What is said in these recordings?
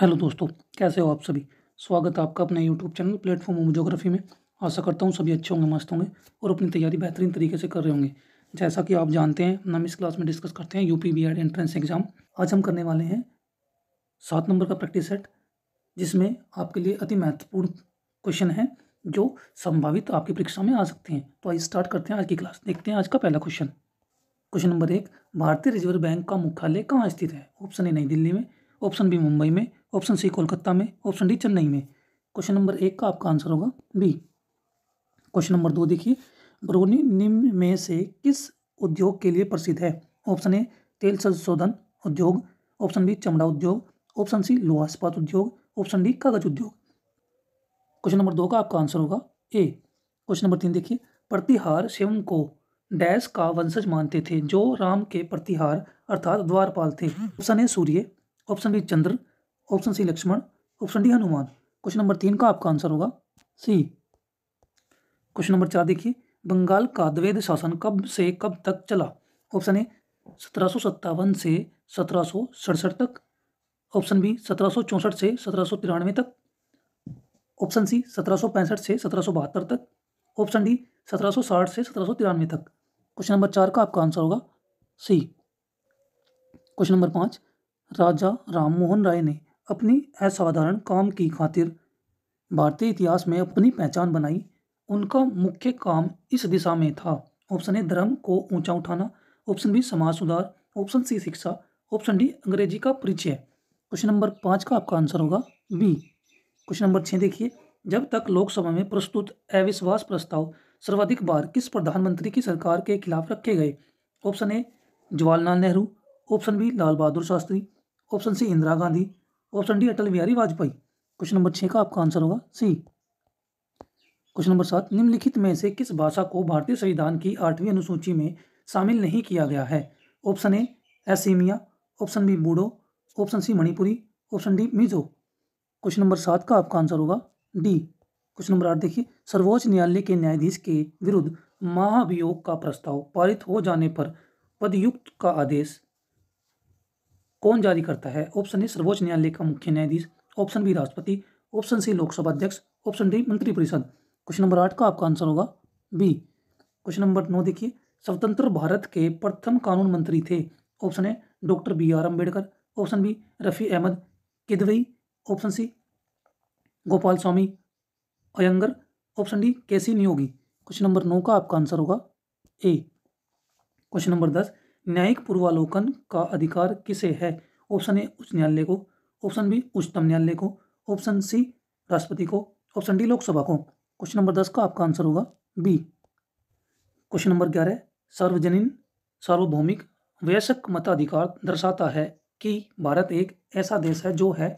hello दोस्तों कैसे हो आप सभी स्वागत है आपका अपने यूट्यूब चैनल प्लेटफॉर्म मोमोजोग्राफी में आशा करता हूँ सभी अच्छे होंगे मस्त होंगे और अपनी तैयारी बेहतरीन तरीके से कर रहे होंगे जैसा कि आप जानते हैं हम इस क्लास में डिस्कस करते हैं यूपी बी एंट्रेंस एग्ज़ाम आज हम करने वाले हैं सात नंबर का प्रैक्टिस सेट जिसमें आपके लिए अति महत्वपूर्ण क्वेश्चन है जो संभावित आपकी परीक्षा में आ सकते हैं तो आइए स्टार्ट करते हैं आज की क्लास देखते हैं आज का पहला क्वेश्चन क्वेश्चन नंबर एक भारतीय रिजर्व बैंक का मुख्यालय कहाँ स्थित है ऑप्शन ए नई दिल्ली में ऑप्शन बी मुंबई में ऑप्शन सी कोलकाता में ऑप्शन डी चेन्नई में क्वेश्चन नंबर एक का आपका आंसर होगा बी क्वेश्चन नंबर दो देखिए बरौनी निम्न में से किस उद्योग के लिए प्रसिद्ध है ऑप्शन ए तेल संशोधन उद्योग ऑप्शन बी चमड़ा उद्योग ऑप्शन सी लोहा इस्पात उद्योग ऑप्शन डी कागज उद्योग क्वेश्चन नंबर दो का आपका आंसर होगा ए क्वेश्चन नंबर तीन देखिए प्रतिहार शिवम को डैश का वंशज मानते थे जो राम के प्रतिहार अर्थात द्वारपाल थे option A Surya option B Chandra option C Lakshman option D Hanuman question number तीन का आपका आंसर होगा सी क्वेश्चन नंबर चार देखिए बंगाल का द्वेद शासन कब से कब तक चला ऑप्शन ए सत्रह से सत्रह तक ऑप्शन बी सत्रह से सत्रह तक ऑप्शन सी सत्रह से सत्रह तक ऑप्शन डी 1760 से सत्रह तक क्वेश्चन नंबर चार का आपका आंसर होगा सी क्वेश्चन नंबर पाँच राजा राममोहन राय ने अपनी असाधारण काम की खातिर भारतीय इतिहास में अपनी पहचान बनाई उनका मुख्य काम इस दिशा में था ऑप्शन ए धर्म को ऊंचा उठाना ऑप्शन बी समाज सुधार ऑप्शन सी शिक्षा ऑप्शन डी अंग्रेजी का परिचय क्वेश्चन नंबर पाँच का आपका आंसर होगा बी क्वेश्चन नंबर छः देखिए जब तक लोकसभा में प्रस्तुत अविश्वास प्रस्ताव सर्वाधिक बार किस प्रधानमंत्री की सरकार के खिलाफ रखे गए option A Jawaharlal Nehru option B Lal Bahadur Shastri option C Indira Gandhi option D Atal Bihari Vajpayee question number छः का आपका आंसर होगा सी क्वेश्चन नंबर सात निम्नलिखित में से किस भाषा को भारतीय संविधान की आठवीं अनुसूची में शामिल नहीं किया गया है option A Asamiya option B Bodo option C Manipuri option D Mizo question number सात का आपका आंसर होगा डी क्वेश्चन नंबर आठ देखिए सर्वोच्च न्यायालय के न्यायाधीश के विरुद्ध महाभियोग का प्रस्ताव पारित हो जाने पर पदयुक्त का आदेश कौन जारी करता है ऑप्शन ए सर्वोच्च न्यायालय का मुख्य न्यायाधीश ऑप्शन बी राष्ट्रपति ऑप्शन सी लोकसभा अध्यक्ष ऑप्शन डी मंत्रिपरिषद क्वेश्चन नंबर आठ का आपका आंसर होगा बी क्वेश्चन नंबर नौ देखिए स्वतंत्र भारत के प्रथम कानून मंत्री थे option A doctor B R Ambedkar option B Rafi Ahmed Kidwai option C Gopal Swami Ayyangar option D KC Neogy question number नौ का आपका आंसर होगा ए क्वेश्चन नंबर दस न्यायिक पूर्वालोकन का अधिकार किसे है ऑप्शन ए उच्च न्यायालय को ऑप्शन बी उच्चतम न्यायालय को ऑप्शन सी राष्ट्रपति को ऑप्शन डी लोकसभा को क्वेश्चन नंबर दस का आपका आंसर होगा बी क्वेश्चन नंबर ग्यारह सार्वजनिक सार्वभौमिक वयस्क मताधिकार दर्शाता है कि भारत एक ऐसा देश है जो है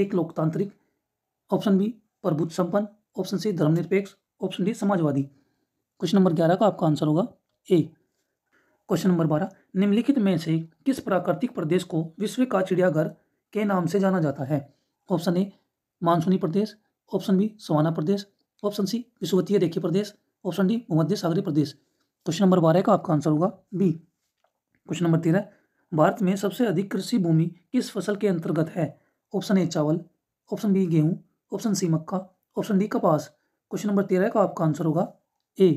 एक लोकतांत्रिक ऑप्शन बी प्रभुत्व संपन्न ऑप्शन सी धर्मनिरपेक्ष ऑप्शन डी समाजवादी क्वेश्चन नंबर ग्यारह का आपका आंसर होगा ए क्वेश्चन नंबर बारह निम्नलिखित में से किस प्राकृतिक प्रदेश को विश्व का चिड़ियाघर के नाम से जाना जाता है ऑप्शन ए मानसूनी प्रदेश ऑप्शन बी सवाना प्रदेश ऑप्शन सी विश्ववतीय रेखी प्रदेश ऑप्शन डी मध्य सागरी प्रदेश क्वेश्चन नंबर बारह का आपका आंसर होगा बी क्वेश्चन नंबर तेरह भारत में सबसे अधिक कृषि भूमि किस फसल के अंतर्गत है ऑप्शन ए चावल ऑप्शन बी गेहूं ऑप्शन सी मक्का ऑप्शन डी कपास क्वेश्चन नंबर तेरह का आपका आंसर होगा ए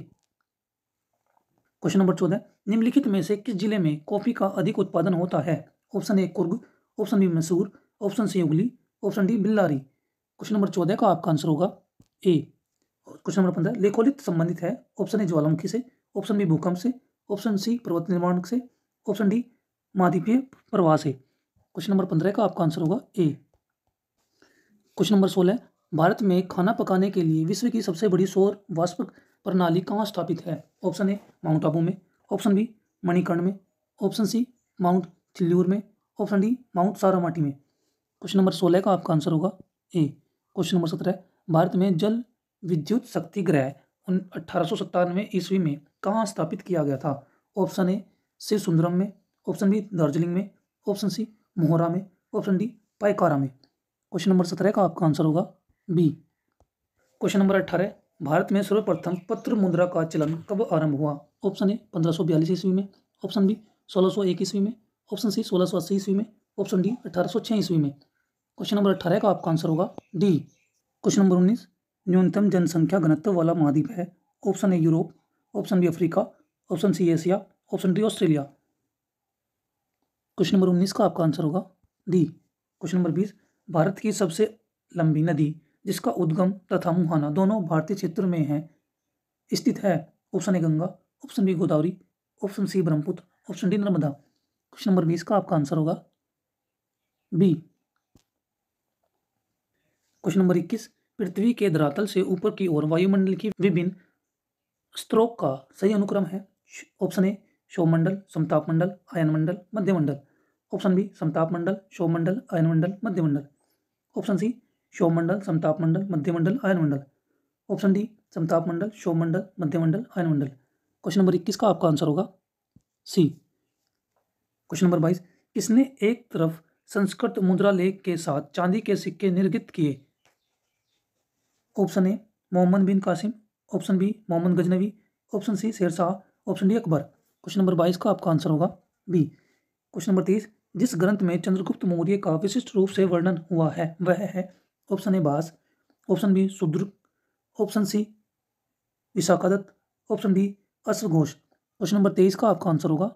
क्वेश्चन नंबर चौदह निम्नलिखित में से किस जिले में कॉफ़ी का अधिक उत्पादन होता है option A Coorg option B Mysore option C उगली option D Bellary question number चौदह का आपका आंसर होगा ए क्वेश्चन नंबर पंद्रह लेखोलित संबंधित है ऑप्शन ए ज्वालामुखी से ऑप्शन बी भूकंप से ऑप्शन सी पर्वत निर्माण से ऑप्शन डी महाद्वीपीय प्रवाह से क्वेश्चन नंबर पंद्रह का आपका आंसर होगा ए क्वेश्चन नंबर सोलह भारत में खाना पकाने के लिए विश्व की सबसे बड़ी सौर वाष्प प्रणाली कहाँ स्थापित है ऑप्शन ए माउंट आबू में ऑप्शन बी मणिकर्ण में ऑप्शन सी माउंट थिल्लूर में ऑप्शन डी माउंट सारामाटी में क्वेश्चन नंबर सोलह का आपका आंसर होगा ए क्वेश्चन नंबर सत्रह भारत में जल विद्युत शक्ति ग्रह उन अठारह ईस्वी में कहाँ स्थापित किया गया था ऑप्शन ए शिव सुंदरम में ऑप्शन बी दार्जिलिंग में ऑप्शन सी मोहरा में ऑप्शन डी पाइकारा में क्वेश्चन नंबर सत्रह का आपका आंसर होगा बी क्वेश्चन नंबर अट्ठारह भारत में सर्वप्रथम पत्र मुद्रा का चलन कब आरंभ हुआ ऑप्शन ए पंद्रह सौ बयालीस ईस्वी में ऑप्शन बी सोलह सौ एक ईस्वी में ऑप्शन सी सोलह सौ अस्सी ईस्वी में ऑप्शन डी अठारह सौ छः ईस्वी में क्वेश्चन नंबर अठारह का आपका आंसर होगा डी क्वेश्चन नंबर उन्नीस न्यूनतम जनसंख्या घनत्व वाला महाद्वीप है option A Europe option B Africa option C Asia option D Australia question number उन्नीस का आपका आंसर होगा डी क्वेश्चन नंबर बीस भारत की सबसे लंबी नदी जिसका उद्गम तथा मुहाना दोनों भारतीय क्षेत्र में है स्थित है option A Ganga option B Godavari option C Brahmaputra option D Narmada question number बीस का आपका आंसर होगा बी क्वेश्चन नंबर इक्कीस पृथ्वी के धरातल से ऊपर की ओर वायुमंडल की विभिन्न स्त्रोक का सही अनुक्रम है ऑप्शन ए शोमंडल समताप मंडल आयन मंडल मध्यमंडल ऑप्शन बी समताप मंडल शोमंडल आयन मंडल मध्यमंडल ऑप्शन सी शोभ मंडल समताप मंडल मध्यमंडल आयन मंडल ऑप्शन डी समताप मंडल शोभ मंडल मध्यमंडल आयन मंडल क्वेश्चन नंबर इक्कीस का आपका आंसर होगा सी क्वेश्चन नंबर बाईस किसने एक तरफ संस्कृत मुद्रा लेख के साथ चांदी के सिक्के निर्गित किए option A Mohammad bin Qasim option B Mohammad Ghaznavi option C Sher Shah option D Akbar question number बाईस का आपका आंसर होगा बी क्वेश्चन नंबर तेईस जिस ग्रंथ में चंद्रगुप्त मौर्य का विशिष्ट रूप से वर्णन हुआ है वह है option A Bhasa option B Shudraka option C Vishakhadatta option D अश्व घोष क्वेश्चन नंबर तेईस का आपका आंसर होगा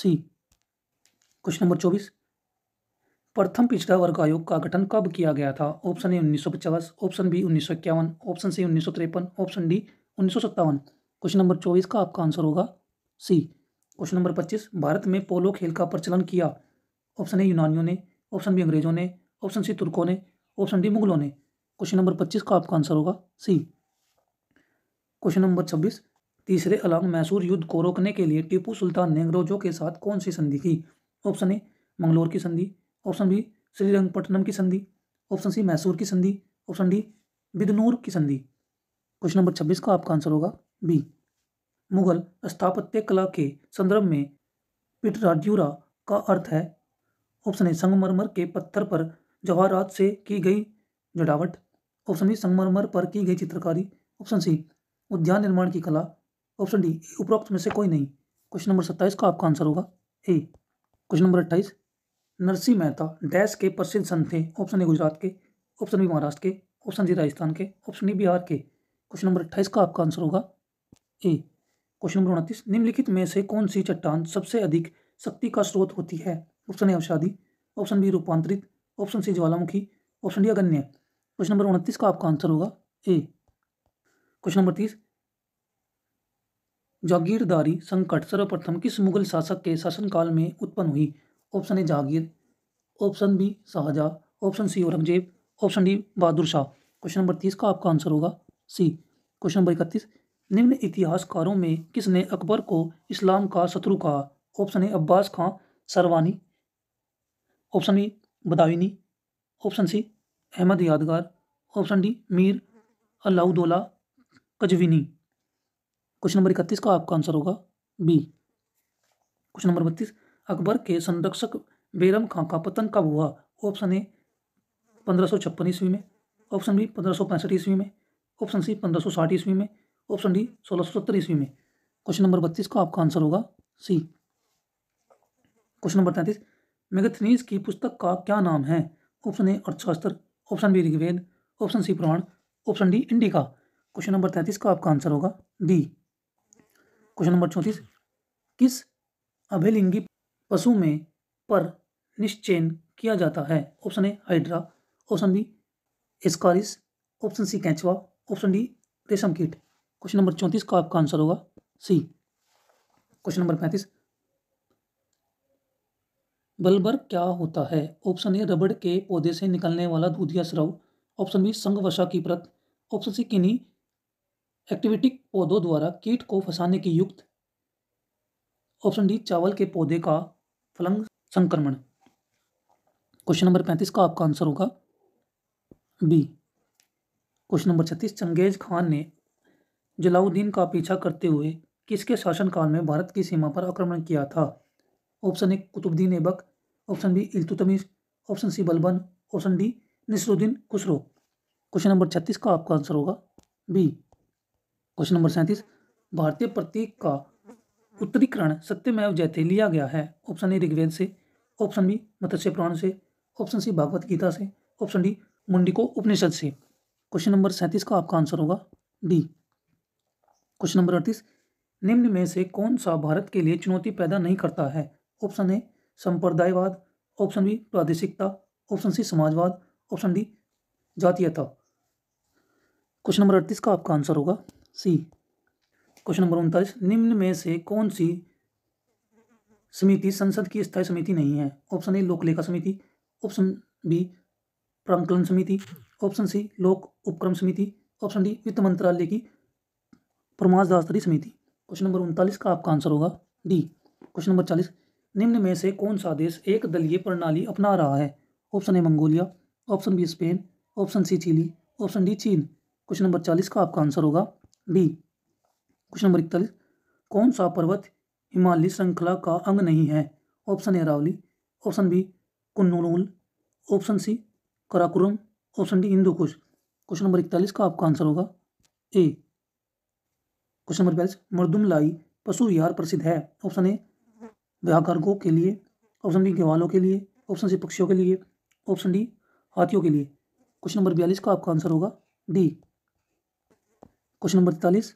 सी क्वेश्चन नंबर चौबीस प्रथम पिछड़ा वर्ग आयोग का गठन कब किया गया था ऑप्शन ए उन्नीस ऑप्शन बी उन्नीस ऑप्शन सी उन्नीस ऑप्शन डी उन्नीस क्वेश्चन नंबर चौबीस का आपका आंसर होगा सी क्वेश्चन नंबर पच्चीस भारत में पोलो खेल का प्रचलन किया ऑप्शन ए यूनानियों ने ऑप्शन बी अंग्रेजों ने ऑप्शन सी तुर्कों ने ऑप्शन डी मुगलों ने क्वेश्चन नंबर पच्चीस का आपका आंसर होगा सी क्वेश्चन नंबर छब्बीस तीसरे अलांग मैसूर युद्ध को रोकने के लिए टीपू सुल्तान ने अंग्रेजों के साथ कौन सी संधि की ऑप्शन ए मंगलोर की संधि ऑप्शन बी श्रीरंगपट्टनम की संधि ऑप्शन सी मैसूर की संधि ऑप्शन डी बिदनूर की संधि क्वेश्चन नंबर छब्बीस का आपका आंसर होगा बी मुगल स्थापत्य कला के संदर्भ में पिटराड्यूरा का अर्थ है ऑप्शन ए संगमरमर के पत्थर पर जवाहरात से की गई जडावट ऑप्शन बी संगमरमर पर की गई चित्रकारी ऑप्शन सी उद्यान निर्माण की कला ऑप्शन डी उपरोक्त में से कोई नहीं क्वेश्चन नंबर सत्ताईस का आपका आंसर होगा ए क्वेश्चन नंबर अट्ठाईस नरसी मेहता डैश के प्रसिद्ध संत थे ऑप्शन ए गुजरात के ऑप्शन बी महाराष्ट्र के ऑप्शन सी राजस्थान के ऑप्शन डी बिहार के क्वेश्चन नंबर अट्ठाईस का आपका आंसर होगा ए क्वेश्चन नंबर उनतीस निम्नलिखित में से कौन सी चट्टान सबसे अधिक शक्ति का स्रोत होती है ऑप्शन ए औषादी ऑप्शन बी रूपांतरित ऑप्शन सी ज्वालामुखी ऑप्शन डी अगन्य क्वेश्चन नंबर उनतीस का आपका आंसर होगा ए क्वेश्चन नंबर तीस जागीरदारी संकट सर्वप्रथम किस मुगल शासक के शासनकाल में उत्पन्न हुई ऑप्शन ए जागीर option B Shah Jahan option C Aurangzeb option D Bahadur Shah question number तीस का आपका आंसर होगा सी क्वेश्चन नंबर इकतीस निम्न इतिहासकारों में किसने अकबर को इस्लाम का शत्रु कहा option A Abbas Khan Sarwani option B Badayuni option C Ahmad Yadgar option D Mir Alauddaula Qazvini question number इकतीस का आपका आंसर होगा बी क्वेश्चन नंबर बत्तीस अकबर के संरक्षक बेरम खां का पतन कब हुआ ऑप्शन ए पंद्रह सौ छप्पन ईस्वी में ऑप्शन बी पंद्रह सौ पैंसठ ईस्वी में ऑप्शन सी पंद्रह सौ साठ ईस्वी में ऑप्शन डी सोलह सौ सत्तर ईस्वी में क्वेश्चन नंबर बत्तीस का आपका आंसर होगा सी क्वेश्चन नंबर तैंतीस मेगथनीज की पुस्तक का क्या नाम है option A Arthashastra option B Rigveda option C Purana option D Indica question number तैंतीस का आपका आंसर होगा डी क्वेश्चन नंबर चौंतीस किस अभिलिंगी पशु में पर निश्चयन किया जाता है option A hydra option B ascaris option C कैंचवा ऑप्शन डी रेशम कीट क्वेश्चन नंबर चौंतीस का आपका आंसर होगा सी क्वेश्चन नंबर पैंतीस बल्बर क्या होता है ऑप्शन ए रबड़ के पौधे से निकलने वाला दूधिया स्रव ऑप्शन बी वशा की प्रत ऑप्शन सी किन्हीं एक्टिविटिक पौधों द्वारा कीट को फंसाने की युक्त ऑप्शन डी चावल के पौधे का फलंग संक्रमण क्वेश्चन नंबर पैंतीस का आपका आंसर होगा बी क्वेश्चन नंबर छत्तीस चंगेज खान ने जलाउद्दीन का पीछा करते हुए किसके शासनकाल में भारत की सीमा पर आक्रमण किया था option A Qutbuddin Aibak option B Iltutmish option C Balban option D Nasiruddin Khusro question number छत्तीस का आपका आंसर होगा बी क्वेश्चन नंबर सैंतीस भारतीय प्रतीक का उत्तरीकरण सत्यमेव जयते लिया गया है ऑप्शन ए ऋग्वेद से ऑप्शन बी मत्स्य पुराण से ऑप्शन सी भागवत गीता से ऑप्शन डी मुंडिको उपनिषद से क्वेश्चन नंबर सैंतीस का आपका आंसर होगा डी क्वेश्चन नंबर अड़तीस निम्न में से कौन सा भारत के लिए चुनौती पैदा नहीं करता है ऑप्शन ए संप्रदायवाद ऑप्शन बी प्रादेशिकता ऑप्शन सी समाजवाद ऑप्शन डी जातीयता क्वेश्चन नंबर अड़तीस का आपका आंसर होगा सी क्वेश्चन नंबर उनतालीस निम्न में से कौन सी समिति संसद की स्थायी समिति नहीं है ऑप्शन ए लोकलेखा समिति ऑप्शन बी प्रांकलन समिति ऑप्शन सी लोक उपक्रम समिति ऑप्शन डी वित्त मंत्रालय की प्रमाणदास्तरी समिति क्वेश्चन नंबर उनतालीस का आपका आंसर होगा डी क्वेश्चन नंबर चालीस निम्न में से कौन सा देश एक दलीय प्रणाली अपना रहा है option A Mongolia option B Spain option C Chile option D चीन क्वेश्चन नंबर चालीस का आपका आंसर होगा बी क्वेश्चन नंबर इकतालीस कौन सा पर्वत हिमालय श्रृंखला का अंग नहीं है option A Aravalli option B Kunlun option C Karakoram option D Hindu Kush question number इकतालीस का आपका आंसर होगा ए क्वेश्चन नंबर बयालीस मर्दुमलाई पशु विहार प्रसिद्ध है ऑप्शन ए व्याकरणों के लिए ऑप्शन बी ग्वालों के लिए ऑप्शन सी पक्षियों के लिए ऑप्शन डी हाथियों के लिए क्वेश्चन नंबर बयालीस का आपका आंसर होगा डी क्वेश्चन नंबर तैतालीस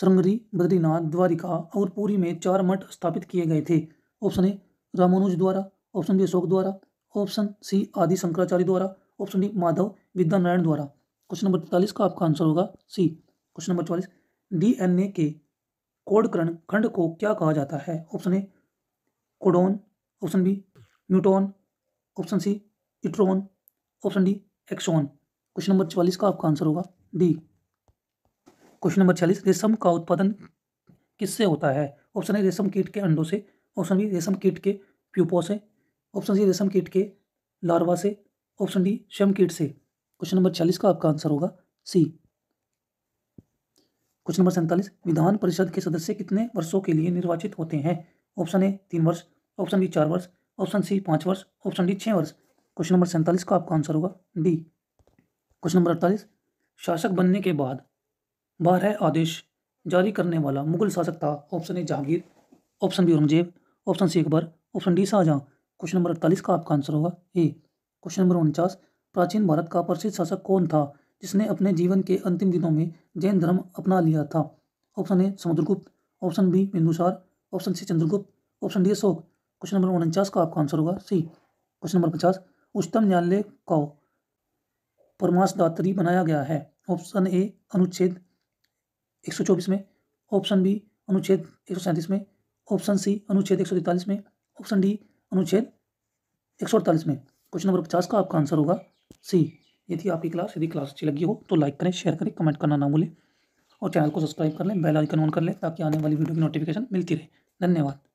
श्रृंगरी बद्रीनाथ द्वारिका और पूरी में चार मठ स्थापित किए गए थे ऑप्शन ए रामानुज द्वारा ऑप्शन बी अशोक द्वारा ऑप्शन सी आदि शंकराचार्य द्वारा ऑप्शन डी माधव विद्यानारायण द्वारा क्वेश्चन नंबर तैतालीस का आपका आंसर होगा सी क्वेश्चन नंबर चौवालीस डी एन ए के कोडकरण खंड को क्या कहा जाता है option A codon option B न्यूटोन option C intron option D exon question number चालीस का आपका आंसर होगा डी क्वेश्चन नंबर छियालीस रेशम का उत्पादन किससे होता है ऑप्शन ए रेशम कीट के अंडों से ऑप्शन बी रेशम कीट के प्यूपो से ऑप्शन सी रेशम कीट के लार्वा से ऑप्शन डी शम कीट से क्वेश्चन नंबर छियालीस का आपका आंसर होगा सी क्वेश्चन नंबर सैंतालीस विधान परिषद के सदस्य कितने वर्षों के लिए निर्वाचित होते हैं ऑप्शन ए तीन वर्ष ऑप्शन बी चार वर्ष ऑप्शन सी पाँच वर्ष ऑप्शन डी छः वर्ष क्वेश्चन नंबर सैंतालीस का आपका आंसर होगा डी क्वेश्चन नंबर अड़तालीस शासक बनने के बाद बारह आदेश जारी करने वाला मुगल शासक था option A Jahangir option B Aurangzeb option C Akbar option D Shah Jahan question number अड़तालीस का आपका आंसर होगा ए क्वेश्चन नंबर उनचास प्राचीन भारत का प्रसिद्ध शासक कौन था जिसने अपने जीवन के अंतिम दिनों में जैन धर्म अपना लिया था option A Samudragupta option B Bindusara option C Chandragupta option D Ashoka question number उनचास का आपका आंसर होगा सी क्वेश्चन नंबर पचास उच्चतम न्यायालय को परमाशदात्री बनाया गया है ऑप्शन ए अनुच्छेद एक सौ चौबीस में ऑप्शन बी अनुच्छेद एक सौ सैंतीस में ऑप्शन सी अनुच्छेद एक सौ में ऑप्शन डी अनुच्छेद एक सौ अड़तालीस में क्वेश्चन नंबर पचास का आपका आंसर होगा सी ये थी आपकी क्लास यदि क्लास अच्छी लगी हो तो लाइक करें शेयर करें कमेंट करना ना भूलें और चैनल को सब्सक्राइब कर लें बेल आइकन ऑन कर लें ताकि आने वाली वीडियो की नोटिफिकेशन मिलती रहे धन्यवाद